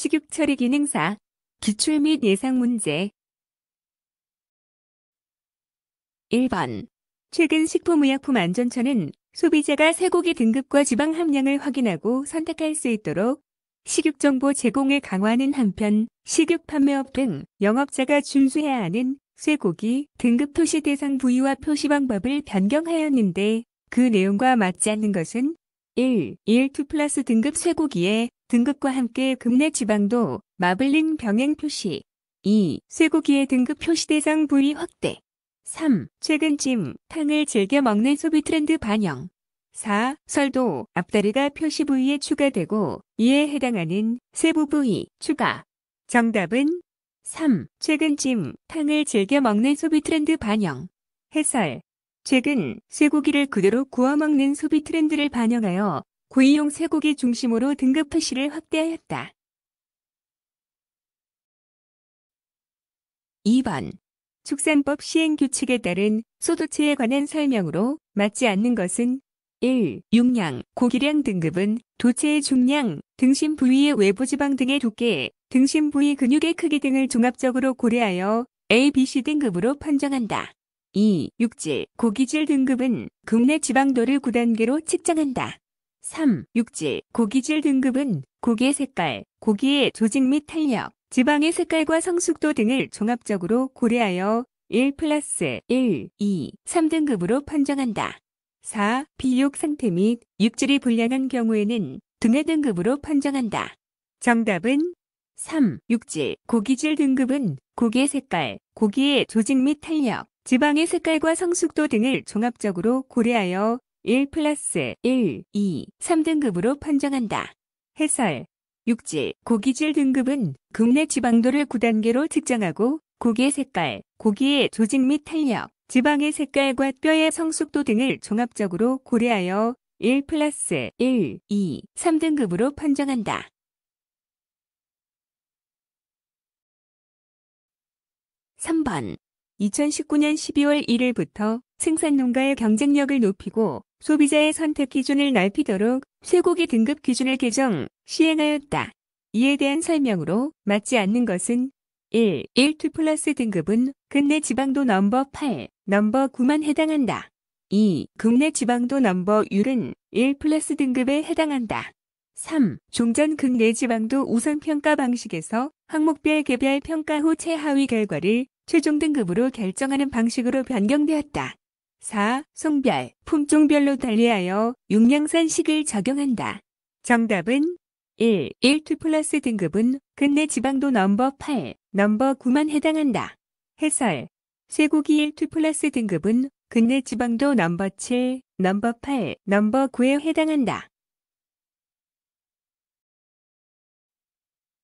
식육 처리 기능사, 기출 및 예상 문제 1번. 최근 식품의약품안전처는 소비자가 쇠고기 등급과 지방 함량을 확인하고 선택할 수 있도록 식육정보 제공을 강화하는 한편 식육 판매업 등 영업자가 준수해야 하는 쇠고기 등급 표시 대상 부위와 표시 방법을 변경하였는데 그 내용과 맞지 않는 것은 1. 1. 2 플러스 등급 쇠고기에 등급과 함께 금내 지방도 마블링 병행 표시 2. 쇠고기의 등급 표시 대상 부위 확대 3. 최근 찜, 탕을 즐겨 먹는 소비 트렌드 반영 4. 설도, 앞다리가 표시 부위에 추가되고 이에 해당하는 세부 부위 추가 정답은 3. 최근 찜, 탕을 즐겨 먹는 소비 트렌드 반영 해설 최근 쇠고기를 그대로 구워 먹는 소비 트렌드를 반영하여 고이용 쇠고기 중심으로 등급 표시를 확대하였다. 2번 축산법 시행 규칙에 따른 소도체에 관한 설명으로 맞지 않는 것은 1. 육량, 고기량 등급은 도체의 중량, 등심 부위의 외부 지방 등의 두께, 등심 부위 근육의 크기 등을 종합적으로 고려하여 A, B, C 등급으로 판정한다. 2. 육질, 고기질 등급은 국내 지방도를 9단계로 측정한다. 3. 육질, 고기질 등급은 고기의 색깔, 고기의 조직 및 탄력, 지방의 색깔과 성숙도 등을 종합적으로 고려하여 1 플러스 1, 2, 3등급으로 판정한다. 4. 비육 상태 및 육질이 불량한 경우에는 등의 등급으로 판정한다. 정답은 3. 육질, 고기질 등급은 고기의 색깔, 고기의 조직 및 탄력, 지방의 색깔과 성숙도 등을 종합적으로 고려하여 1 플러스 1, 2, 3등급으로 판정한다. 해설 육질, 고기질 등급은 국내 지방도를 9단계로 측정하고 고기의 색깔, 고기의 조직 및 탄력, 지방의 색깔과 뼈의 성숙도 등을 종합적으로 고려하여 1 플러스 1, 2, 3등급으로 판정한다. 3번 2019년 12월 1일부터 생산농가의 경쟁력을 높이고 소비자의 선택 기준을 넓히도록 쇠고기 등급 기준을 개정, 시행하였다. 이에 대한 설명으로 맞지 않는 것은 1. 1 2 플러스 등급은 근내 지방도 넘버 8, 넘버 9만 해당한다. 2. 국내 지방도 넘버율은 1 플러스 등급에 해당한다. 3. 종전 극내 지방도 우선평가 방식에서 항목별 개별 평가 후 최하위 결과를 최종 등급으로 결정하는 방식으로 변경되었다. 4. 송별, 품종별로 달리하여 육량산식을 적용한다. 정답은 1. 1투 플러스 등급은 근내 지방도 넘버 8, 넘버 9만 해당한다. 해설 쇠고기 1투 플러스 등급은 근내 지방도 넘버 7, 넘버 8, 넘버 9에 해당한다.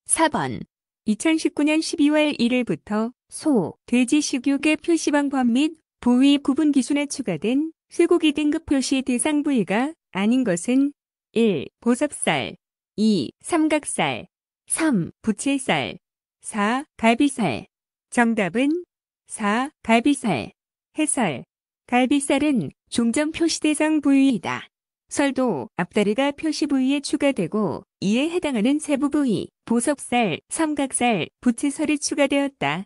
4번 2019년 12월 1일부터 소, 돼지 식육의 표시 방법 및 부위 구분 기준에 추가된 쇠고기 등급 표시 대상 부위가 아닌 것은 1. 보 s 살 2. 삼각살 3. 부채살 4. 갈비살 정답은 4. 갈비살 해설 갈비살은 종점 표시 대상 부위이다. 설도 앞다리가 표시 부위에 추가되고 이에 해당하는 세부 부위, 보석살, 삼각살, 부채살이 추가되었다.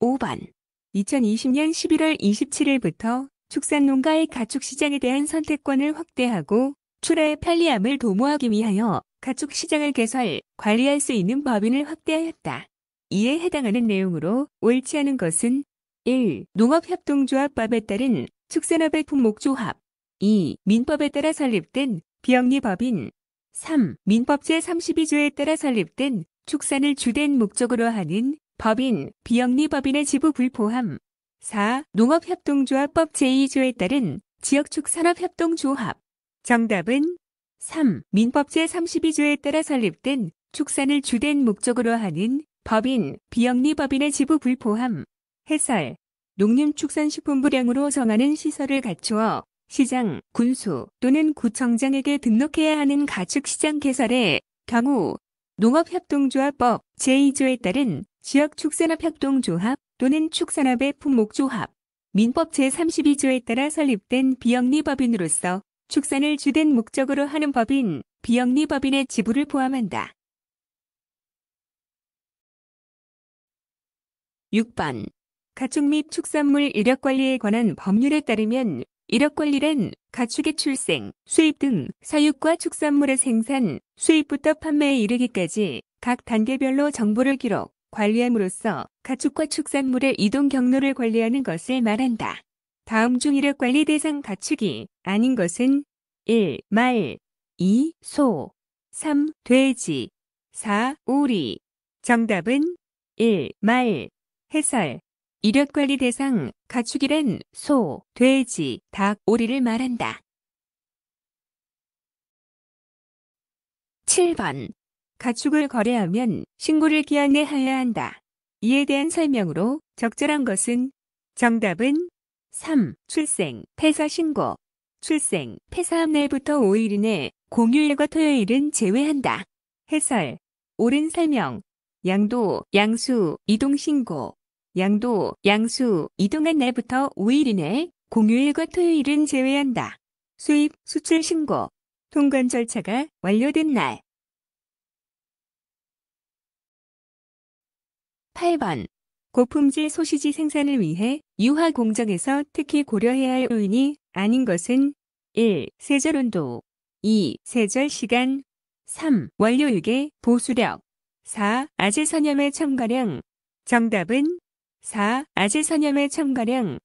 5번 2020년 11월 27일부터 축산농가의 가축시장에 대한 선택권을 확대하고 출하의 편리함을 도모하기 위하여 가축시장을 개설, 관리할 수 있는 법인을 확대하였다. 이에 해당하는 내용으로 옳지 않은 것은 1. 농업협동조합법에 따른 축산업의 품목조합 2. 민법에 따라 설립된 비영리법인 3. 민법 제32조에 따라 설립된 축산을 주된 목적으로 하는 법인, 비영리법인의 지부 불포함. 4. 농업협동조합법 제2조에 따른 지역축산업협동조합. 정답은 3. 민법제 32조에 따라 설립된 축산을 주된 목적으로 하는 법인, 비영리법인의 지부 불포함. 해설. 농림축산식품부량으로 정하는 시설을 갖추어 시장, 군수 또는 구청장에게 등록해야 하는 가축시장 개설의 경우 농업협동조합법 제2조에 따른 지역 축산업 협동조합 또는 축산업의 품목조합, 민법 제32조에 따라 설립된 비영리법인으로서 축산을 주된 목적으로 하는 법인, 비영리법인의 지부를 포함한다. 6번 가축 및 축산물 이력관리에 관한 법률에 따르면 이력관리란 가축의 출생, 수입 등 사육과 축산물의 생산, 수입부터 판매에 이르기까지 각 단계별로 정보를 기록, 관리함으로써 가축과 축산물의 이동 경로를 관리하는 것을 말한다. 다음 중 이력 관리 대상 가축이 아닌 것은 1. 말 2. 소 3. 돼지 4. 오리 정답은 1. 말 해설 이력 관리 대상 가축이란 소, 돼지, 닭, 오리를 말한다. 7번 가축을 거래하면 신고를 기한 내 해야 한다. 이에 대한 설명으로 적절한 것은 정답은 3. 출생, 폐사 신고. 출생, 폐사한 날부터 5일 이내 공휴일과 토요일은 제외한다. 해설. 옳은 설명. 양도, 양수, 이동 신고. 양도, 양수, 이동한 날부터 5일 이내 공휴일과 토요일은 제외한다. 수입, 수출 신고. 통관 절차가 완료된 날. 8번 고품질 소시지 생산을 위해 유화 공정에서 특히 고려해야 할 요인이 아닌 것은 1. 세절 온도 2. 세절 시간 3. 원료육의 보수력 4. 아재 선염의 첨가량 정답은 4. 아재 선염의 첨가량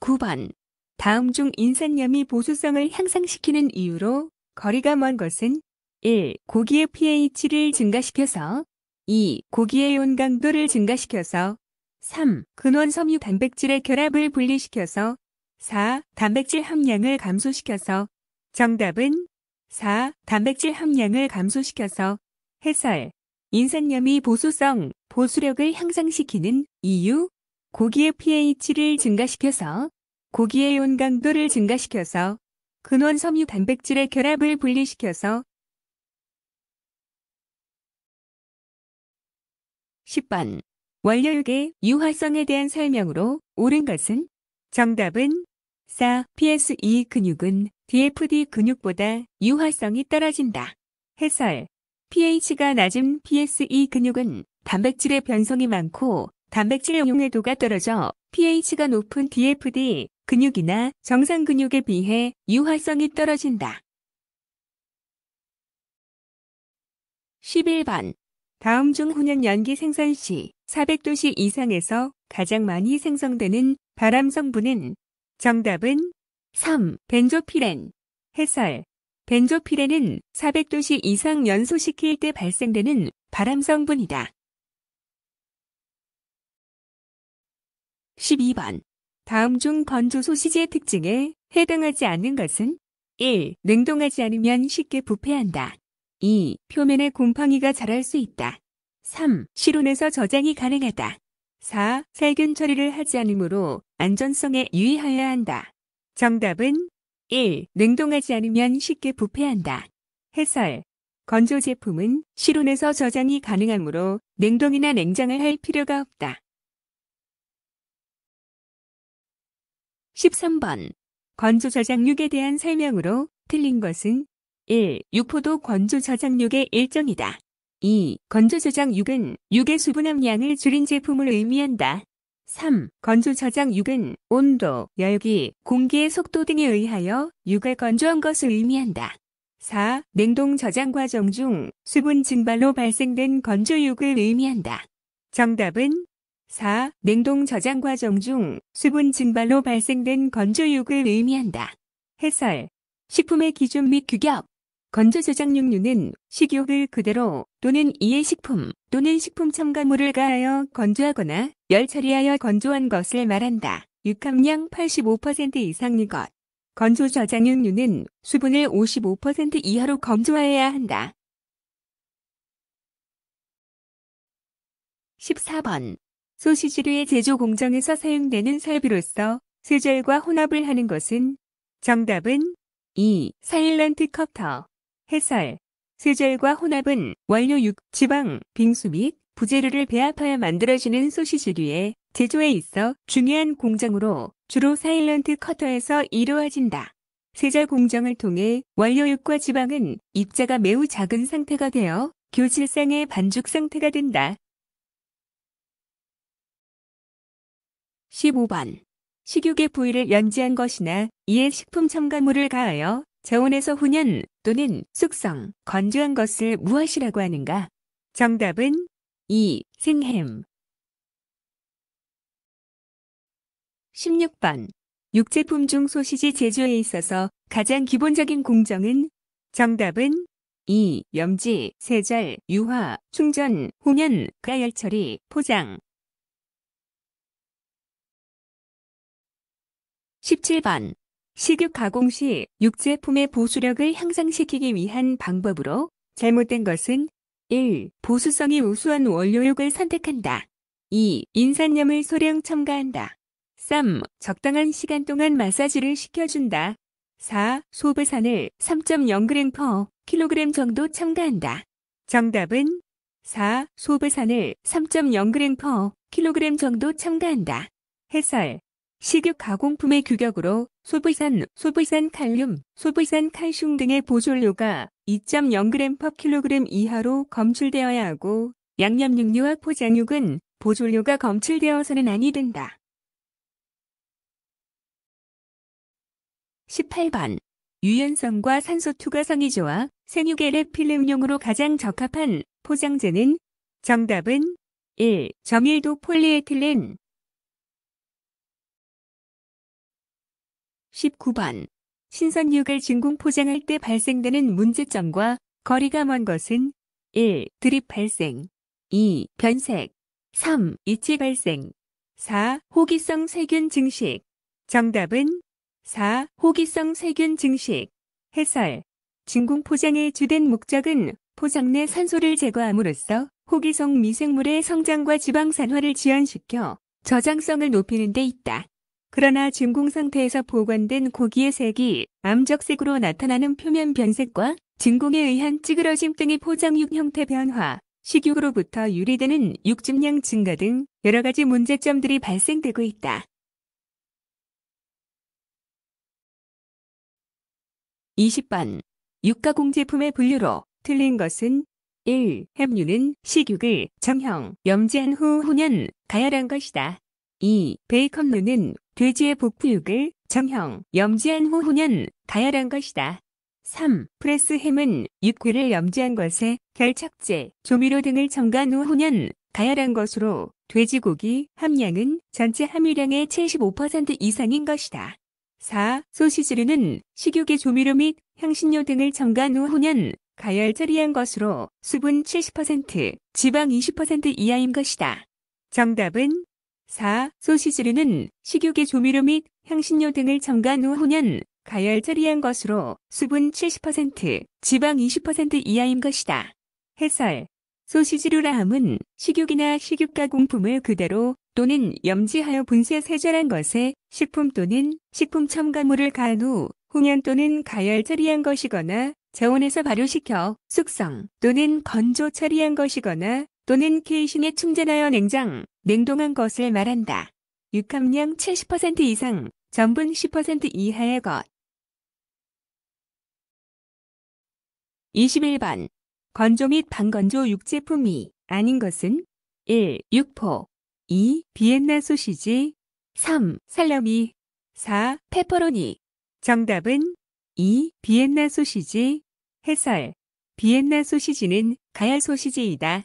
9번 다음 중 인산염이 보수성을 향상시키는 이유로 거리가 먼 것은 1. 고기의 pH를 증가시켜서 2. 고기의 온 강도를 증가시켜서 3. 근원 섬유 단백질의 결합을 분리시켜서 4. 단백질 함량을 감소시켜서 정답은 4. 단백질 함량을 감소시켜서 해설 인산염이 보수성, 보수력을 향상시키는 이유 고기의 pH를 증가시켜서 고기의 온 강도를 증가시켜서 근원 섬유 단백질의 결합을 분리시켜서 10번 원료육의 유화성에 대한 설명으로 옳은 것은 정답은 4. PSE 근육은 DFD 근육보다 유화성이 떨어진다. 해설 pH가 낮은 PSE 근육은 단백질의 변성이 많고 단백질 용해도가 떨어져 pH가 높은 DFD 근육이나 정상 근육에 비해 유화성이 떨어진다. 11번 다음 중 혼연 연기 생산 시 400도씨 이상에서 가장 많이 생성되는 바람 성분은 정답은 3. 벤조피렌 해설 벤조피렌은 400도씨 이상 연소시킬 때 발생되는 바람 성분이다. 12번 다음 중 건조 소시지의 특징에 해당하지 않는 것은 1. 냉동하지 않으면 쉽게 부패한다. 2. 표면에 곰팡이가 자랄 수 있다. 3. 실온에서 저장이 가능하다. 4. 살균 처리를 하지 않으므로 안전성에 유의하여야 한다. 정답은 1. 냉동하지 않으면 쉽게 부패한다. 해설. 건조 제품은 실온에서 저장이 가능하므로 냉동이나 냉장을 할 필요가 없다. 13번. 건조 저장육에 대한 설명으로 틀린 것은 1. 육포도 건조 저장육의 일종이다. 2. 건조 저장육은 육의 수분 함량을 줄인 제품을 의미한다. 3. 건조 저장육은 온도, 열기, 공기의 속도 등에 의하여 육을 건조한 것을 의미한다. 4. 냉동 저장 과정 중 수분 증발로 발생된 건조육을 의미한다. 정답은 4. 냉동 저장 과정 중 수분 증발로 발생된 건조육을 의미한다. 해설. 식품의 기준 및 규격 건조저장육류는 식욕을 그대로 또는 이의 식품 또는 식품 첨가물을 가하여 건조하거나 열 처리하여 건조한 것을 말한다. 육함량 85% 이상인 것. 건조저장육류는 수분을 55% 이하로 건조하여야 한다. 14번. 소시지류의 제조 공정에서 사용되는 설비로서 세절과 혼합을 하는 것은 정답은 2. 사일런트 커터 해설 세절과 혼합은 원료 육, 지방, 빙수 및 부재료를 배합하여 만들어지는 소시지류의 제조에 있어 중요한 공정으로 주로 사일런트 커터에서 이루어진다. 세절 공정을 통해 원료육과 지방은 입자가 매우 작은 상태가 되어 교실상의 반죽 상태가 된다. 15번 식육의 부위를 연지한 것이나 이에 식품 첨가물을 가하여 저온에서 훈연 또는 숙성, 건조한 것을 무엇이라고 하는가? 정답은 2. 생햄 16번 육제품 중 소시지 제조에 있어서 가장 기본적인 공정은? 정답은 2. 염지, 세절, 유화, 충전, 홍연, 가열 처리, 포장 17번 식육 가공 시 육제품의 보수력을 향상시키기 위한 방법으로 잘못된 것은 1. 보수성이 우수한 원료육을 선택한다. 2. 인산염을 소량 첨가한다. 3. 적당한 시간 동안 마사지를 시켜준다. 4. 소배산을 3.0g/kg per 정도 첨가한다. 정답은 4. 소배산을 3.0g/kg per 정도 첨가한다. 해설 식육 가공품의 규격으로 소불산, 소불산 칼륨, 소불산 칼슘 등의 보존료가 2.0g/kg 이하로 검출되어야 하고 양념 육류와 포장육은 보존료가 검출되어서는 아니 된다. 18번 유연성과 산소 투과성이 좋아 생육에 랩필름용으로 가장 적합한 포장재는 정답은 1. 점일도 폴리에틸렌 19번. 신선육을 진공 포장할 때 발생되는 문제점과 거리가 먼 것은 1. 드립 발생 2. 변색 3. 이치 발생 4. 호기성 세균 증식 정답은 4. 호기성 세균 증식 해설 진공 포장의 주된 목적은 포장 내 산소를 제거함으로써 호기성 미생물의 성장과 지방 산화를 지연시켜 저장성을 높이는 데 있다. 그러나 진공 상태에서 보관된 고기의 색이 암적색으로 나타나는 표면 변색과 진공에 의한 찌그러짐 등의 포장육 형태 변화, 식육으로부터 유리되는 육즙량 증가 등 여러 가지 문제점들이 발생되고 있다. 2 0번 육가공제품의 분류로 틀린 것은 1. 햄류는 식육을 정형, 염지한 후훈년 가열한 것이다. 2. 베이컨 류는 돼지의 복부육을 정형, 염지한 후 후년 가열한 것이다. 3. 프레스햄은 육회를 염지한 것에 결착제, 조미료 등을 첨가한 후 후년 가열한 것으로 돼지고기 함량은 전체 함유량의 75% 이상인 것이다. 4. 소시지류는 식육의 조미료 및 향신료 등을 첨가한 후 후년 가열 처리한 것으로 수분 70%, 지방 20% 이하인 것이다. 정답은 4. 소시지류는 식육의 조미료 및 향신료 등을 첨가한 후 후년 가열 처리한 것으로 수분 70%, 지방 20% 이하인 것이다. 해설. 소시지류라 함은 식육이나 식육 가공품을 그대로 또는 염지하여 분쇄 세절한 것에 식품 또는 식품 첨가물을 가한 후홍년 또는 가열 처리한 것이거나 저온에서 발효시켜 숙성 또는 건조 처리한 것이거나 또는 케이싱에 충전하여 냉장 냉동한 것을 말한다. 육함량 70% 이상, 전분 10% 이하의 것. 21번. 건조 및 반건조 육제품이 아닌 것은 1. 육포 2. 비엔나 소시지 3. 살러미 4. 페퍼로니 정답은 2. 비엔나 소시지 해설 비엔나 소시지는 가야 소시지이다.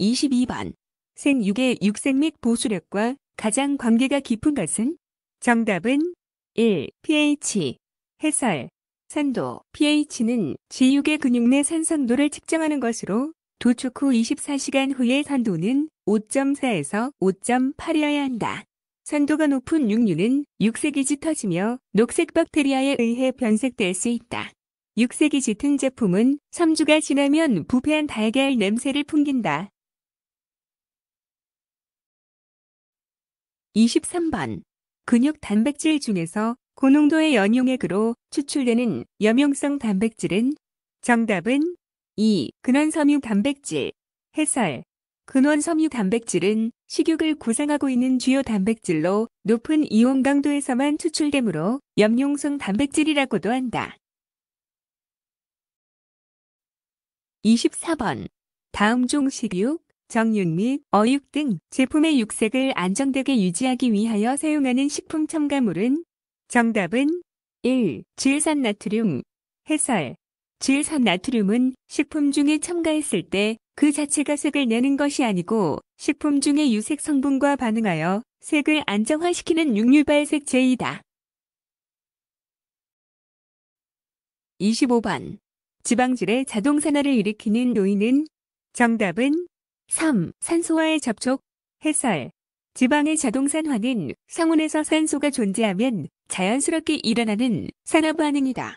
22번. 생육의 육생 및 보수력과 가장 관계가 깊은 것은? 정답은 1. pH. 해설. 산도. pH는 g 육의 근육 내 산성도를 측정하는 것으로 도축 후 24시간 후의 산도는 5.4에서 5.8이어야 한다. 산도가 높은 육류는 육색이짙어지며 녹색 박테리아에 의해 변색될 수 있다. 육색이 짙은 제품은 3주가 지나면 부패한 달걀 냄새를 풍긴다. 23번 근육 단백질 중에서 고농도의 연용액으로 추출되는 염용성 단백질은 정답은 2. 근원섬유 단백질 해설 근원섬유 단백질은 식욕을 구성하고 있는 주요 단백질로 높은 이온 강도에서만 추출되므로 염용성 단백질이라고도 한다. 24번 다음 중 식육 정육 및 어육 등 제품의 육색을 안정되게 유지하기 위하여 사용하는 식품 첨가물은 정답은 1. 질산나트륨 해설 질산나트륨은 식품 중에 첨가했을 때 그 자체가 색을 내는 것이 아니고 식품 중에 유색 성분과 반응하여 색을 안정화시키는 육류발색 제이다. 25번 지방질의 자동산화를 일으키는 요인은 정답은 3. 산소와의 접촉, 해설. 지방의 자동산화는 상온에서 산소가 존재하면 자연스럽게 일어나는 산화반응이다.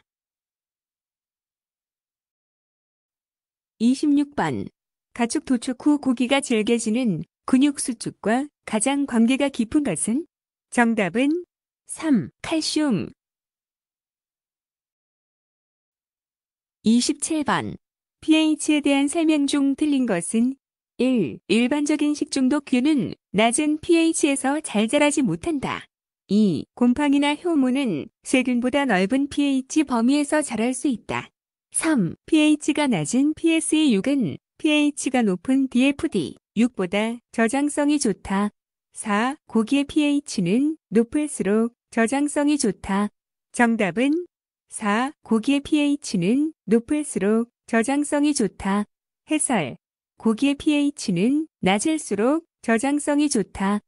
26번. 가축 도축 후 고기가 질겨지는 근육 수축과 가장 관계가 깊은 것은? 정답은 3. 칼슘. 27번. pH에 대한 설명 중 틀린 것은 1. 일반적인 식중독균은 낮은 pH에서 잘 자라지 못한다. 2. 곰팡이나 효모는 세균보다 넓은 pH 범위에서 자랄 수 있다. 3. pH가 낮은 PS의 6은 pH가 높은 DFD 6보다 저장성이 좋다. 4. 고기의 pH는 높을수록 저장성이 좋다. 정답은 4. 고기의 pH는 높을수록 저장성이 좋다. 해설 고기의 pH는 낮을수록 저장성이 좋다.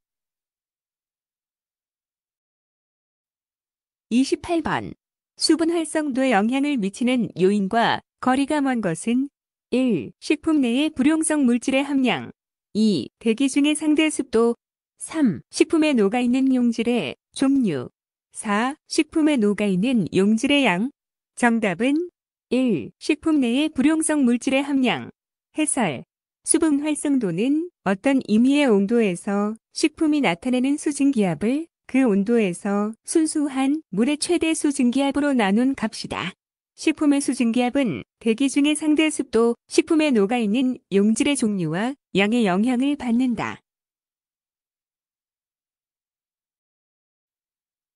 28번. 수분 활성도에 영향을 미치는 요인과 거리가 먼 것은 1. 식품 내의 불용성 물질의 함량 2. 대기 중의 상대 습도 3. 식품에 녹아있는 용질의 종류 4. 식품에 녹아있는 용질의 양 정답은 1. 식품 내의 불용성 물질의 함량 해설 수분 활성도는 어떤 임의의 온도에서 식품이 나타내는 수증기압을 그 온도에서 순수한 물의 최대 수증기압으로 나눈 값이다. 식품의 수증기압은 대기 중의 상대 습도, 식품에 녹아있는 용질의 종류와 양의 영향을 받는다.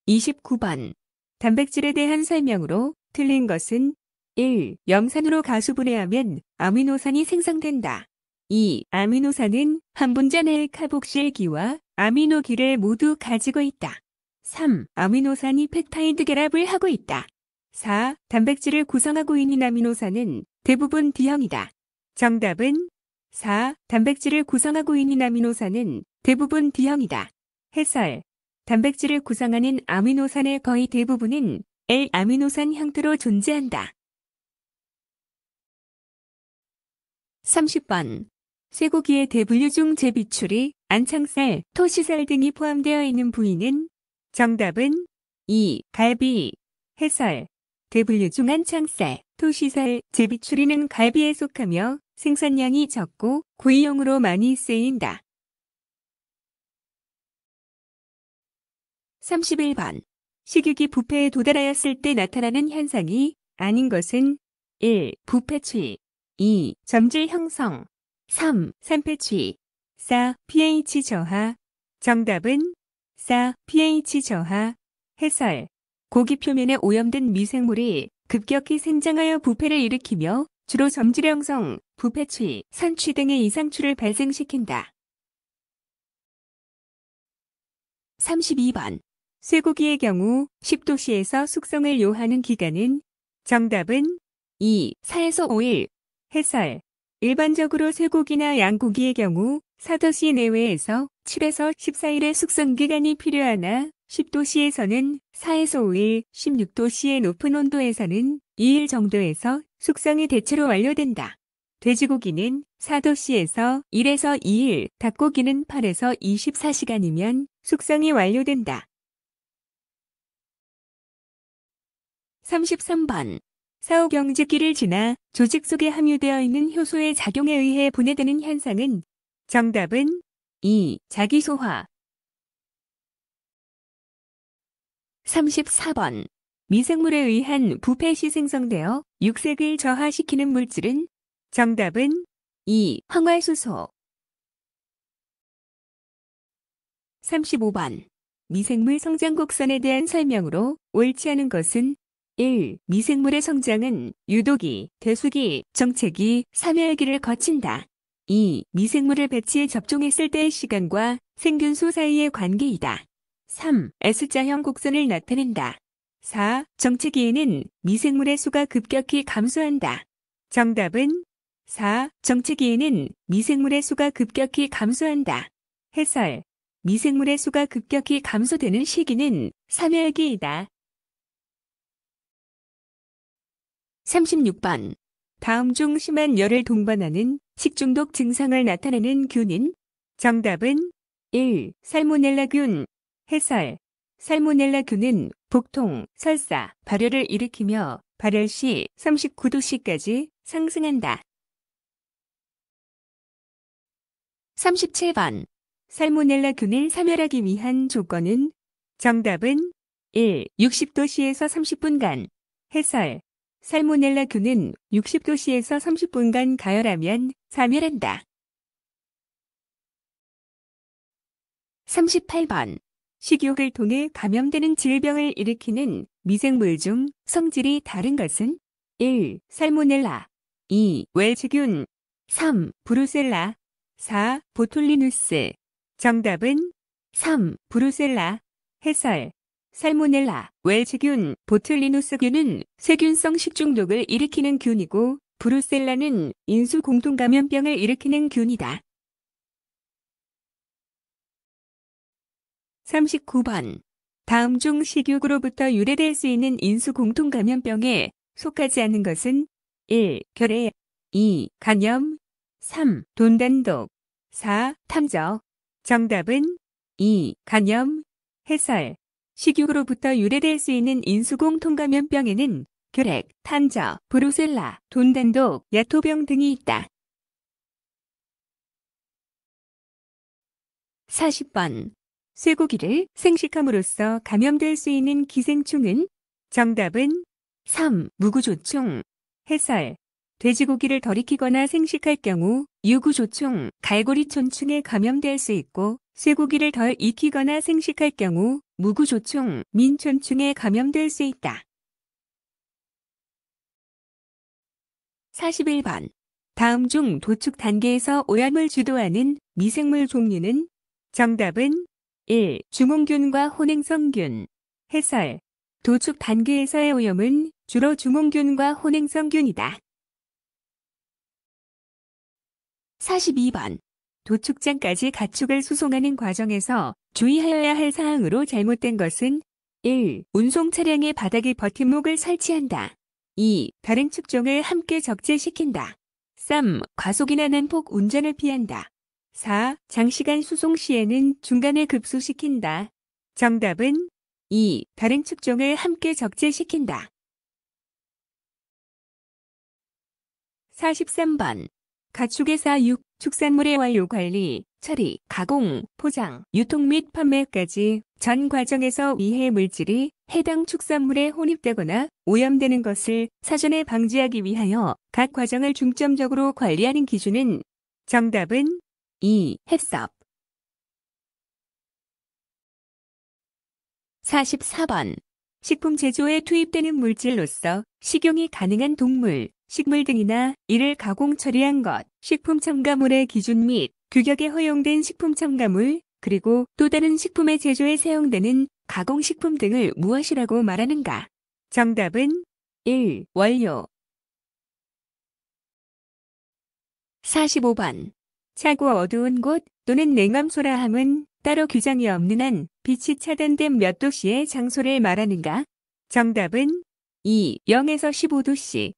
29번 단백질에 대한 설명으로 틀린 것은 1. 염산으로 가수분해하면 아미노산이 생성된다. 2. 아미노산은 한 분자내의 카복실기와 아미노기를 모두 가지고 있다. 3. 아미노산이 펩타이드 결합을 하고 있다. 4. 단백질을 구성하고 있는 아미노산은 대부분 D형이다. 정답은 4. 단백질을 구성하고 있는 아미노산은 대부분 D형이다. 해설. 단백질을 구성하는 아미노산의 거의 대부분은 L-아미노산 형태로 존재한다. 30번. 쇠고기의 대분류 중 제비추리, 안창살, 토시살 등이 포함되어 있는 부위는 정답은 2. 갈비 해설 대분류 중 안창살, 토시살, 제비추리는 갈비에 속하며 생산량이 적고 구이용으로 많이 쓰인다. 31번 식육이 부패에 도달하였을 때 나타나는 현상이 아닌 것은 1. 부패 추이 2. 점질 형성 3. 산패취. 4. pH 저하. 정답은 4. pH 저하. 해설. 고기 표면에 오염된 미생물이 급격히 생장하여 부패를 일으키며 주로 점질 형성, 부패 취 산취 등의 이상추를 발생시킨다. 32번. 쇠고기의 경우 10도씨에서 숙성을 요하는 기간은 정답은 2. 4에서 5일. 해설. 일반적으로 쇠고기나 양고기의 경우 4도씨 내외에서 7에서 14일의 숙성기간이 필요하나 10도씨에서는 4에서 5일, 16도씨의 높은 온도에서는 2일 정도에서 숙성이 대체로 완료된다. 돼지고기는 4도씨에서 1에서 2일, 닭고기는 8에서 24시간이면 숙성이 완료된다. 33번 사후경직기를 지나 조직 속에 함유되어 있는 효소의 작용에 의해 분해되는 현상은 정답은 2. 자기소화 34번 미생물에 의한 부패시 생성되어 육색을 저하시키는 물질은 정답은 2. 황활수소 35번 미생물 성장 곡선에 대한 설명으로 옳지 않은 것은 1. 미생물의 성장은 유독이, 대수기, 정체기, 삼열기를 거친다. 2. 미생물을 배치해 접종했을 때의 시간과 생균소 사이의 관계이다. 3. S자형 곡선을 나타낸다. 4. 정체기에는 미생물의 수가 급격히 감소한다. 정답은 4. 정체기에는 미생물의 수가 급격히 감소한다. 해설. 미생물의 수가 급격히 감소되는 시기는 삼열기이다. 36번. 다음 중 심한 열을 동반하는 식중독 증상을 나타내는 균인? 정답은 1. 살모넬라균. 해설. 살모넬라균은 복통, 설사, 발열을 일으키며 발열 시 39도씨까지 상승한다. 37번. 살모넬라균을 사멸하기 위한 조건은? 정답은 1. 60도씨에서 30분간. 해설. 살모넬라균은 60도씨에서 30분간 가열하면 사멸한다. 38번 식욕을 통해 감염되는 질병을 일으키는 미생물 중 성질이 다른 것은 1. 살모넬라 2. 웰치균 3. 브루셀라 4. 보툴리누스 정답은 3. 브루셀라 해설 살모넬라, 웰치균, 보틀리누스균은 세균성 식중독을 일으키는 균이고 브루셀라는 인수 공통감염병을 일으키는 균이다. 39번 다음 중 식육으로부터 유래될 수 있는 인수 공통감염병에 속하지 않은 것은 1. 결핵 2. 간염 3. 돈단독 4. 탐적 정답은 2. 간염 해설 식육으로부터 유래될 수 있는 인수공 통감염병에는 결핵, 탄저, 브루셀라, 돈단독, 야토병 등이 있다. 40번 쇠고기를 생식함으로써 감염될 수 있는 기생충은 정답은 3. 무구조충 해설 돼지고기를 덜 익히거나 생식할 경우 유구조충, 갈고리촌충에 감염될 수 있고 쇠고기를 덜 익히거나 생식할 경우 무구조충, 민촌충에 감염될 수 있다. 41번. 다음 중 도축 단계에서 오염을 주도하는 미생물 종류는 정답은 1. 주몽균과 혼행성균. 해설. 도축 단계에서의 오염은 주로 주몽균과 혼행성균이다. 42번. 도축장까지 가축을 수송하는 과정에서 주의하여야 할 사항으로 잘못된 것은 1. 운송 차량의 바닥에 버팀목을 설치한다. 2. 다른 축종을 함께 적재시킨다. 3. 과속이나 난폭 운전을 피한다. 4. 장시간 수송 시에는 중간에 급수시킨다 정답은 2. 다른 축종을 함께 적재시킨다. 43번 가축의사 6. 축산물의 완료 관리 처리, 가공, 포장, 유통 및 판매까지 전 과정에서 위해 물질이 해당 축산물에 혼입되거나 오염되는 것을 사전에 방지하기 위하여 각 과정을 중점적으로 관리하는 기준은 정답은 2. 햇섭 44번 식품 제조에 투입되는 물질로서 식용이 가능한 동물, 식물 등이나 이를 가공 처리한 것, 식품 첨가물의 기준 및 규격에 허용된 식품 첨가물, 그리고 또 다른 식품의 제조에 사용되는 가공식품 등을 무엇이라고 말하는가? 정답은 1. 원료 45번 차고 어두운 곳 또는 냉암소라 함은 따로 규정이 없는 한 빛이 차단된 몇 도씨의 장소를 말하는가? 정답은 2. 0에서 15도씨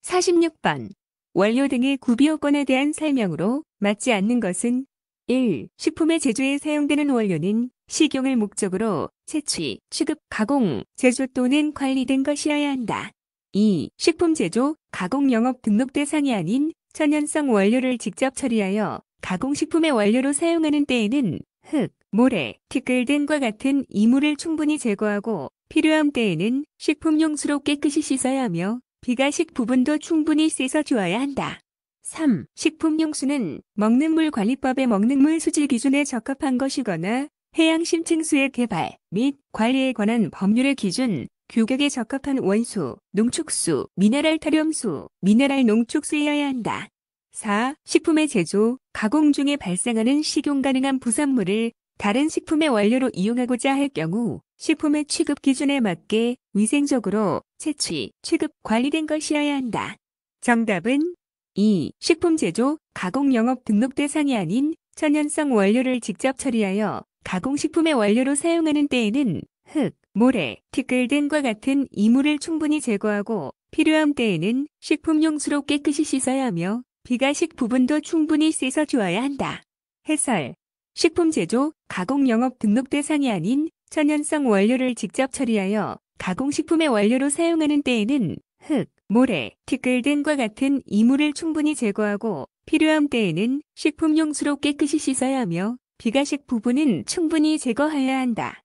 46번 원료 등의 구비요건에 대한 설명으로 맞지 않는 것은 1. 식품의 제조에 사용되는 원료는 식용을 목적으로 채취, 취급, 가공, 제조 또는 관리된 것이어야 한다. 2. 식품 제조, 가공 영업 등록 대상이 아닌 천연성 원료를 직접 처리하여 가공식품의 원료로 사용하는 때에는 흙, 모래, 티끌 등과 같은 이물을 충분히 제거하고 필요한 때에는 식품용수로 깨끗이 씻어야 하며 비가식 부분도 충분히 씻어 주어야 한다. 3. 식품용수는 먹는 물관리법의 먹는 물 수질 기준에 적합한 것이거나 해양 심층수의 개발 및 관리에 관한 법률의 기준, 규격에 적합한 원수, 농축수, 미네랄 탈염수, 미네랄 농축수여야 한다. 4. 식품의 제조, 가공 중에 발생하는 식용 가능한 부산물을 다른 식품의 원료로 이용하고자 할 경우 식품의 취급 기준에 맞게 위생적으로 채취, 취급, 관리된 것이어야 한다. 정답은 2. 식품 제조, 가공 영업 등록 대상이 아닌 천연성 원료를 직접 처리하여 가공식품의 원료로 사용하는 때에는 흙, 모래, 티끌 등과 같은 이물을 충분히 제거하고 필요한 때에는 식품용수로 깨끗이 씻어야 하며 비가식 부분도 충분히 씻어 주어야 한다. 해설 식품 제조, 가공 영업 등록 대상이 아닌 천연성 원료를 직접 처리하여 가공식품의 원료로 사용하는 때에는 흙, 모래, 티끌 등과 같은 이물을 충분히 제거하고 필요한 때에는 식품용수로 깨끗이 씻어야 하며 비가식 부분은 충분히 제거해야 한다.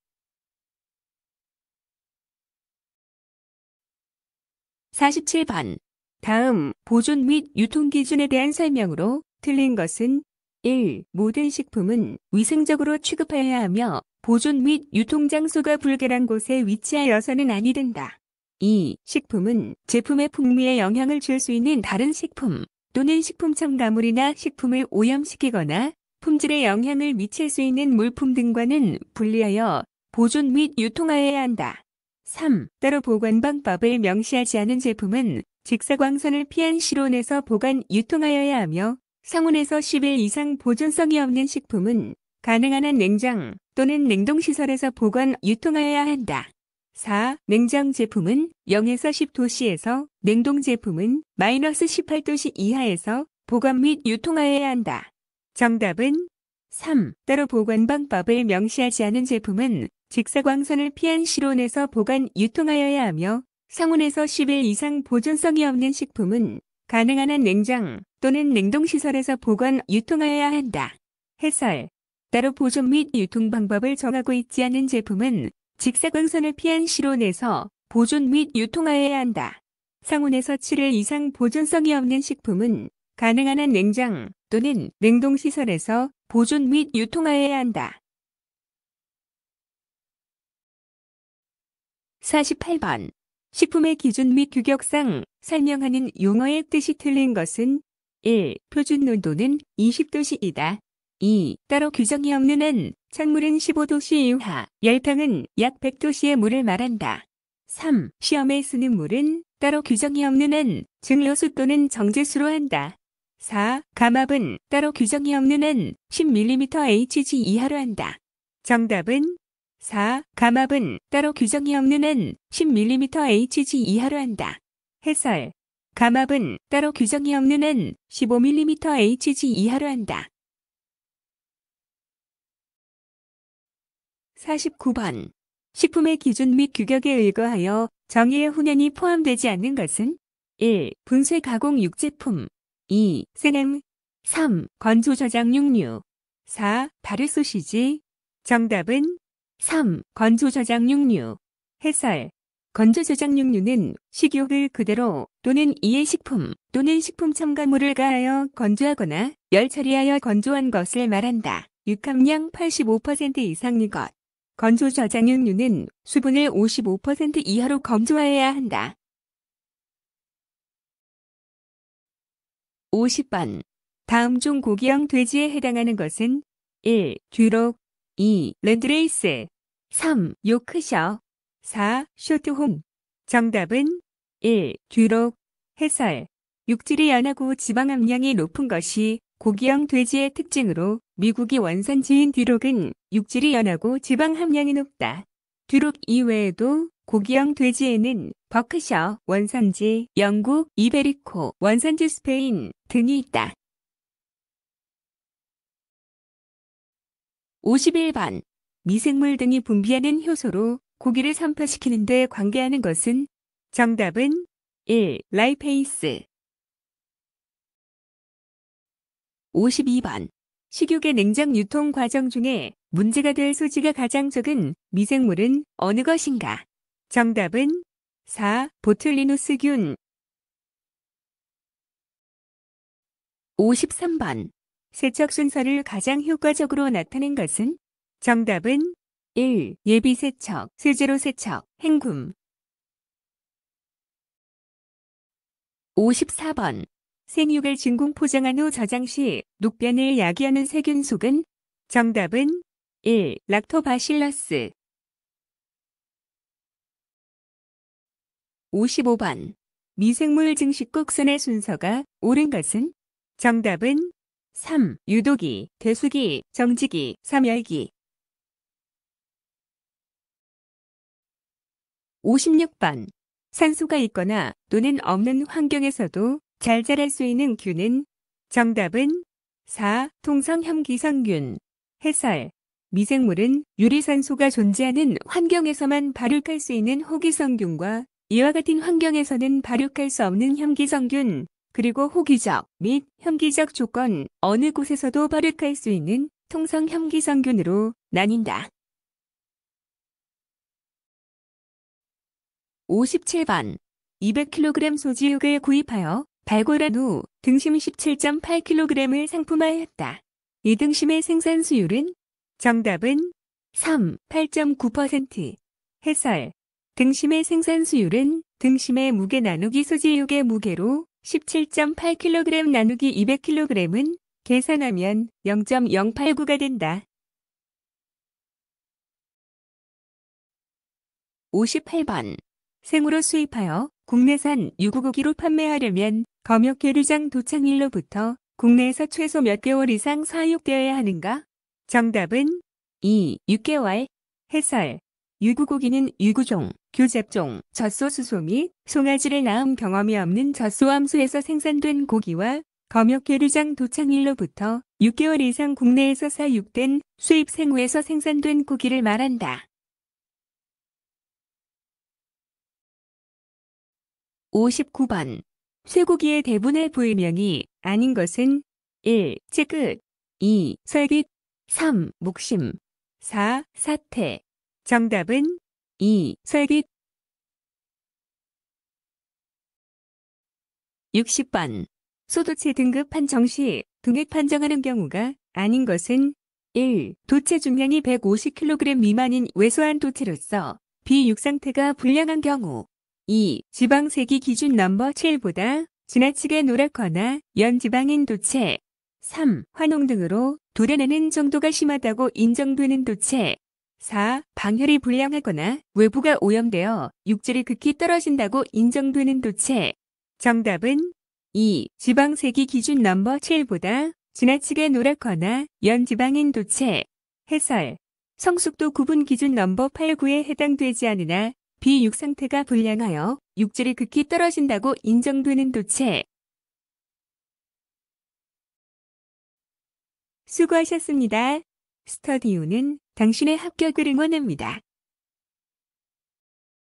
4 7번 다음 보존 및 유통 기준에 대한 설명으로 틀린 것은 1. 모든 식품은 위생적으로 취급하여야 하며 보존 및 유통 장소가 불결한 곳에 위치하여서는 아니 된다. 2. 식품은 제품의 풍미에 영향을 줄 수 있는 다른 식품 또는 식품 첨가물이나 식품을 오염시키거나 품질에 영향을 미칠 수 있는 물품 등과는 분리하여 보존 및 유통하여야 한다. 3. 따로 보관 방법을 명시하지 않은 제품은 직사광선을 피한 실온에서 보관 유통하여야 하며 상온에서 10일 이상 보존성이 없는 식품은 가능한 한 냉장 또는 냉동시설에서 보관 유통하여야 한다. 4. 냉장 제품은 0에서 10도씨에서 냉동 제품은 마이너스 18도씨 이하에서 보관 및 유통하여야 한다. 정답은 3. 따로 보관 방법을 명시하지 않은 제품은 직사광선을 피한 실온에서 보관 유통하여야 하며 상온에서 10일 이상 보존성이 없는 식품은 가능한 한 냉장 또는 냉동시설에서 보관 유통하여야 한다. 해설 따로 보존 및 유통 방법을 정하고 있지 않은 제품은 직사광선을 피한 실온에서 보존 및 유통하여야 한다. 상온에서 7일 이상 보존성이 없는 식품은 가능한 한 냉장 또는 냉동시설에서 보존 및 유통하여야 한다. 48번 식품의 기준 및 규격상 설명하는 용어의 뜻이 틀린 것은 1. 표준 온도는 20도씨이다. 2. 따로 규정이 없는 한 찬물은 15도씨 이하, 열탕은 약 100도씨의 물을 말한다. 3. 시험에 쓰는 물은 따로 규정이 없는 한 증료수 또는 정제수로 한다. 4. 감압은 따로 규정이 없는 한 10mm Hg 이하로 한다. 정답은 4. 감압은 따로 규정이 없는 한 10mm Hg 이하로 한다. 해설. 감압은 따로 규정이 없는 한 15mm Hg 이하로 한다. 49번. 식품의 기준 및 규격에 의거하여 정의의 훈연이 포함되지 않는 것은 1. 분쇄 가공 육제품 2. 생음 3. 건조 저장 육류 4. 발효 소시지 정답은 3. 건조저장육류 해설 건조저장육류는 식욕을 그대로 또는 이에 식품 또는 식품 첨가물을 가하여 건조하거나 열처리하여 건조한 것을 말한다. 육함량 85% 이상인 것. 건조저장육류는 수분을 55% 이하로 건조하여야 한다. 50번 다음 중 고기형 돼지에 해당하는 것은 1. 뒤로 2. 랜드레이스 3. 요크셔 4. 쇼트홈 정답은 1. 뒤록 해설 육질이 연하고 지방함량이 높은 것이 고기형 돼지의 특징으로 미국이 원산지인 뒤록은 육질이 연하고 지방함량이 높다. 뒤록 이외에도 고기형 돼지에는 버크셔 원산지, 영국, 이베리코 원산지 스페인 등이 있다. 5 1일반 미생물 등이 분비하는 효소로 고기를 선파시키는 데 관계하는 것은 정답은 1. 라이페이스 52번 식욕의 냉장 유통 과정 중에 문제가 될 소지가 가장 적은 미생물은 어느 것인가? 정답은 4. 보틀리누스균 53번 세척 순서를 가장 효과적으로 나타낸 것은 정답은 1. 예비 세척, 세제로 세척, 헹굼 54번 생육을 진공 포장한 후 저장 시 녹변을 야기하는 세균 속은 정답은 1. 락토바실러스 55번 미생물 증식 곡선의 순서가 옳은 것은 정답은 3. 유도기, 대수기, 정지기, 삼열기 56번 산소가 있거나 또는 없는 환경에서도 잘 자랄 수 있는 균은 정답은 4. 통성혐기성균 해설 미생물은 유리산소가 존재하는 환경에서만 발육할 수 있는 호기성균과 이와 같은 환경에서는 발육할 수 없는 혐기성균 그리고 호기적 및 혐기적 조건 어느 곳에서도 발익할 수 있는 통성 혐기성균으로 나뉜다. 57번 200kg 소지육을 구입하여 발굴한 후 등심 17.8kg을 상품화했다. 이 등심의 생산 수율은 정답은 3, 8.9% 해설 등심의 생산 수율은 등심의 무게 나누기 소지육의 무게로 17.8kg 나누기 200kg은 계산하면 0.089가 된다. 58번 생으로 수입하여 국내산 유구고기로 판매하려면 검역계류장 도착일로부터 국내에서 최소 몇 개월 이상 사육되어야 하는가? 정답은 2. 6개월 해설 유구고기는 유구종 교잡종, 젖소수소 및 송아지를 낳은 경험이 없는 젖소암소에서 생산된 고기와 검역계류장 도착일로부터 6개월 이상 국내에서 사육된 수입 생후에서 생산된 고기를 말한다. 59번 쇠고기의 대부분의 부위명이 아닌 것은 1. 찌끗 2. 설깃 3. 목심 4. 사태 정답은 이슬빛 60번 소도체 등급 판정 시 등액 판정하는 경우가 아닌 것은 1. 도체 중량이 150kg 미만인 왜소한 도체로서 비육 상태가 불량한 경우 2. 지방 세기 기준 넘버 7보다 지나치게 노랗거나 연지방인 도체 3. 환농 등으로 도래내는 정도가 심하다고 인정되는 도체 4. 방열이 불량하거나 외부가 오염되어 육질이 극히 떨어진다고 인정되는 도체. 정답은 2. 지방세기 기준 넘버 7보다 지나치게 노랗거나 연지방인 도체. 해설. 성숙도 구분 기준 넘버 8, 9에 해당되지 않으나 비육 상태가 불량하여 육질이 극히 떨어진다고 인정되는 도체. 수고하셨습니다. 스터디오는 당신의 합격을 응원합니다.